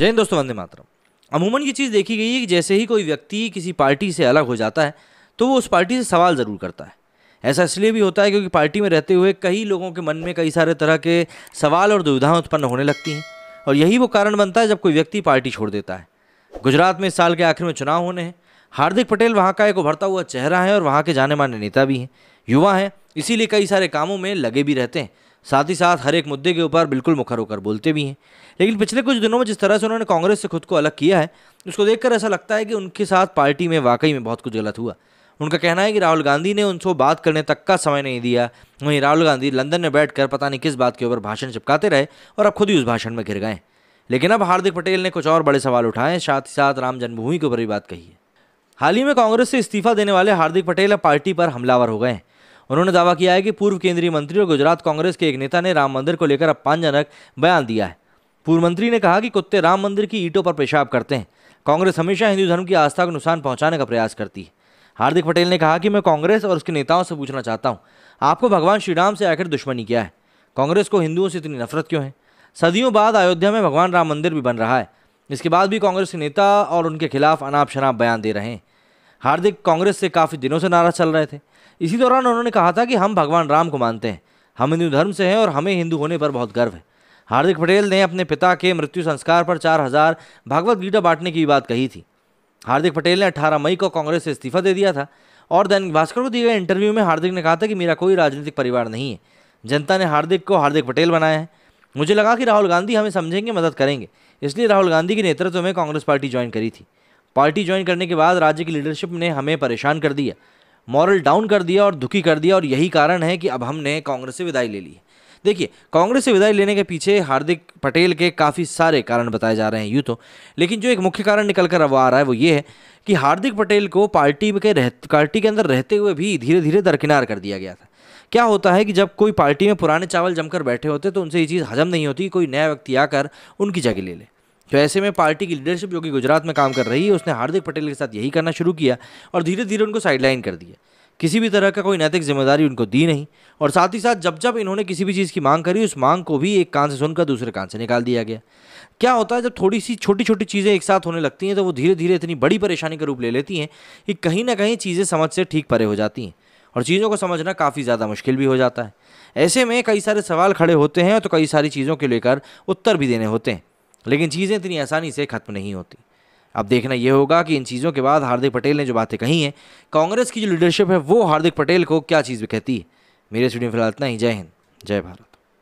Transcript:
जय हिंद दोस्तों वंदे मातरम अमूमन ये चीज़ देखी गई है कि जैसे ही कोई व्यक्ति किसी पार्टी से अलग हो जाता है तो वो उस पार्टी से सवाल ज़रूर करता है ऐसा इसलिए भी होता है क्योंकि पार्टी में रहते हुए कई लोगों के मन में कई सारे तरह के सवाल और दुविधाएं उत्पन्न होने लगती हैं और यही वो कारण बनता है जब कोई व्यक्ति पार्टी छोड़ देता है गुजरात में इस साल के आखिर में चुनाव होने हैं हार्दिक पटेल वहाँ का एक उभरता हुआ चेहरा है और वहाँ के जाने माने नेता भी हैं युवा हैं इसीलिए कई सारे कामों में लगे भी रहते हैं साथ ही साथ हर एक मुद्दे के ऊपर बिल्कुल मुखर होकर बोलते भी हैं लेकिन पिछले कुछ दिनों में जिस तरह से उन्होंने कांग्रेस से खुद को अलग किया है उसको देखकर ऐसा लगता है कि उनके साथ पार्टी में वाकई में बहुत कुछ गलत हुआ उनका कहना है कि राहुल गांधी ने उनसे बात करने तक का समय नहीं दिया वहीं राहुल गांधी लंदन में बैठकर पता नहीं किस बात के ऊपर भाषण चिपकाते रहे और अब खुद ही उस भाषण में घिर गए लेकिन अब हार्दिक पटेल ने कुछ और बड़े सवाल उठाए साथ ही साथ राम जन्मभूमि के ऊपर भी बात कही है हाल ही में कांग्रेस से इस्तीफा देने वाले हार्दिक पटेल अब पार्टी पर हमलावर हो गए हैं उन्होंने दावा किया है कि पूर्व केंद्रीय मंत्री और गुजरात कांग्रेस के एक नेता ने राम मंदिर को लेकर अपमानजनक बयान दिया है पूर्व मंत्री ने कहा कि कुत्ते राम मंदिर की ईटों पर पेशाब करते हैं कांग्रेस हमेशा हिंदू धर्म की आस्था को नुकसान पहुंचाने का प्रयास करती है हार्दिक पटेल ने कहा कि मैं कांग्रेस और उसके नेताओं से पूछना चाहता हूं आपको भगवान श्री राम से आखिर दुश्मनी क्या है कांग्रेस को हिंदुओं से इतनी नफरत क्यों है सदियों बाद अयोध्या में भगवान राम मंदिर भी बन रहा है इसके बाद भी कांग्रेस के नेता और उनके खिलाफ अनाप शनाप बयान दे रहे हैं हार्दिक कांग्रेस से काफ़ी दिनों से नाराज चल रहे थे इसी दौरान उन्होंने कहा था कि हम भगवान राम को मानते हैं हम हिंदू धर्म से हैं और हमें हिंदू होने पर बहुत गर्व है हार्दिक पटेल ने अपने पिता के मृत्यु संस्कार पर चार हजार भागवत गीता बांटने की बात कही थी हार्दिक पटेल ने 18 मई को कांग्रेस से इस्तीफा दे दिया था और दैनिक भास्कर को दिए गए इंटरव्यू में हार्दिक ने कहा था कि मेरा कोई राजनीतिक परिवार नहीं है जनता ने हार्दिक को हार्दिक पटेल बनाया है मुझे लगा कि राहुल गांधी हमें समझेंगे मदद करेंगे इसलिए राहुल गांधी के नेतृत्व में कांग्रेस पार्टी ज्वाइन करी थी पार्टी ज्वाइन करने के बाद राज्य की लीडरशिप ने हमें परेशान कर दिया मॉरल डाउन कर दिया और दुखी कर दिया और यही कारण है कि अब हमने कांग्रेस से विदाई ले ली है देखिए कांग्रेस से विदाई लेने के पीछे हार्दिक पटेल के काफ़ी सारे कारण बताए जा रहे हैं यूँ तो लेकिन जो एक मुख्य कारण निकल कर अब आ रहा है वो ये है कि हार्दिक पटेल को पार्टी के रह पार्टी के अंदर रहते हुए भी धीरे धीरे दरकिनार कर दिया गया था क्या होता है कि जब कोई पार्टी में पुराने चावल जमकर बैठे होते तो उनसे ये चीज़ हजम नहीं होती कोई नया व्यक्ति आकर उनकी जगह ले ले तो ऐसे में पार्टी की लीडरशिप जो कि गुजरात में काम कर रही है उसने हार्दिक पटेल के साथ यही करना शुरू किया और धीरे धीरे उनको साइडलाइन कर दिया किसी भी तरह का कोई नैतिक जिम्मेदारी उनको दी नहीं और साथ ही साथ जब जब इन्होंने किसी भी चीज़ की मांग करी उस मांग को भी एक कान से सुनकर दूसरे कान से निकाल दिया गया क्या होता है जब थोड़ी सी छोटी छोटी चीज़ें एक साथ होने लगती हैं तो वो धीरे धीरे इतनी बड़ी परेशानी का रूप ले लेती हैं कि कहीं ना कहीं चीज़ें समझ से ठीक परे हो जाती हैं और चीज़ों को समझना काफ़ी ज़्यादा मुश्किल भी हो जाता है ऐसे में कई सारे सवाल खड़े होते हैं तो कई सारी चीज़ों के लेकर उत्तर भी देने होते हैं लेकिन चीज़ें इतनी आसानी से ख़त्म नहीं होती अब देखना यह होगा कि इन चीज़ों के बाद हार्दिक पटेल ने जो बातें कही हैं कांग्रेस की जो लीडरशिप है वो हार्दिक पटेल को क्या चीज़ कहती है मेरे स्टूडियो फिलहाल इतना ही जय हिंद जय भारत